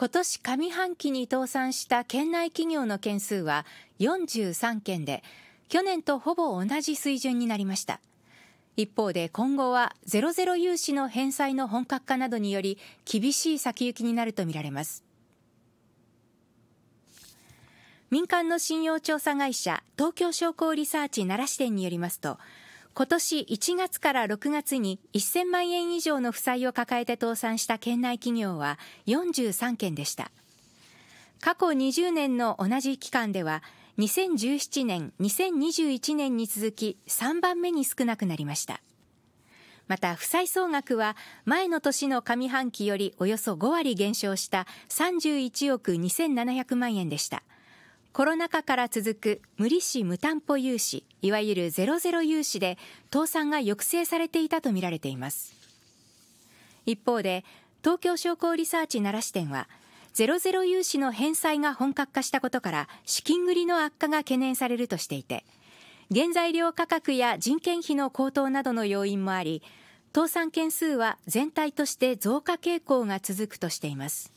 今年上半期に倒産した県内企業の件数は43件で、去年とほぼ同じ水準になりました。一方で今後はゼロゼロ融資の返済の本格化などにより厳しい先行きになるとみられます。民間の信用調査会社東京商工リサーチ奈良支店によりますと、今年1月から6月に1000万円以上の負債を抱えて倒産した県内企業は43件でした過去20年の同じ期間では2017年2021年に続き3番目に少なくなりましたまた負債総額は前の年の上半期よりおよそ5割減少した31億2700万円でしたコロナ禍から続く無利子無担保融資いわゆるゼロゼロ融資で倒産が抑制されていたとみられています一方で東京商工リサーチ奈良支店はゼロゼロ融資の返済が本格化したことから資金繰りの悪化が懸念されるとしていて原材料価格や人件費の高騰などの要因もあり倒産件数は全体として増加傾向が続くとしています